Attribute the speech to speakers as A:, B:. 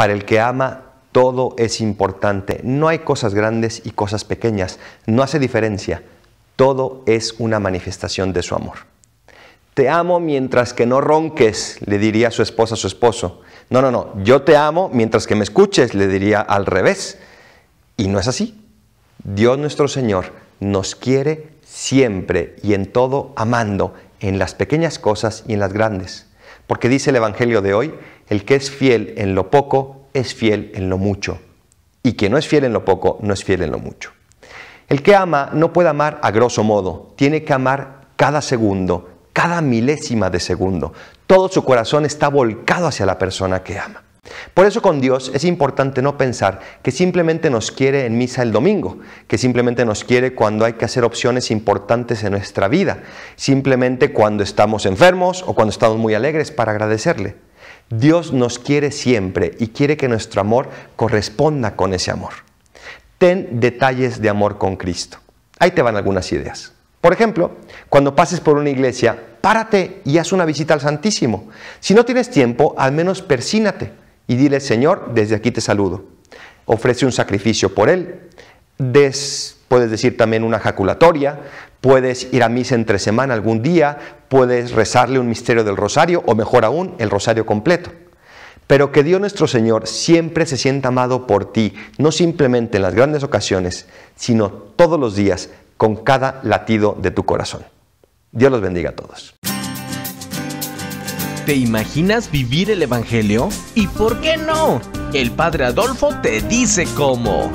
A: Para el que ama, todo es importante. No hay cosas grandes y cosas pequeñas. No hace diferencia. Todo es una manifestación de su amor. Te amo mientras que no ronques, le diría su esposa a su esposo. No, no, no. Yo te amo mientras que me escuches, le diría al revés. Y no es así. Dios nuestro Señor nos quiere siempre y en todo amando, en las pequeñas cosas y en las grandes. Porque dice el Evangelio de hoy el que es fiel en lo poco es fiel en lo mucho, y quien no es fiel en lo poco no es fiel en lo mucho. El que ama no puede amar a grosso modo, tiene que amar cada segundo, cada milésima de segundo. Todo su corazón está volcado hacia la persona que ama. Por eso con Dios es importante no pensar que simplemente nos quiere en misa el domingo, que simplemente nos quiere cuando hay que hacer opciones importantes en nuestra vida, simplemente cuando estamos enfermos o cuando estamos muy alegres para agradecerle. Dios nos quiere siempre y quiere que nuestro amor corresponda con ese amor. Ten detalles de amor con Cristo. Ahí te van algunas ideas. Por ejemplo, cuando pases por una iglesia, párate y haz una visita al Santísimo. Si no tienes tiempo, al menos persínate y dile, Señor, desde aquí te saludo. Ofrece un sacrificio por Él. Des puedes decir también una jaculatoria, puedes ir a misa entre semana algún día, puedes rezarle un misterio del rosario o mejor aún, el rosario completo. Pero que Dios nuestro Señor siempre se sienta amado por ti, no simplemente en las grandes ocasiones, sino todos los días, con cada latido de tu corazón. Dios los bendiga a todos. ¿Te imaginas vivir el Evangelio? ¿Y por qué no? El Padre Adolfo te dice cómo.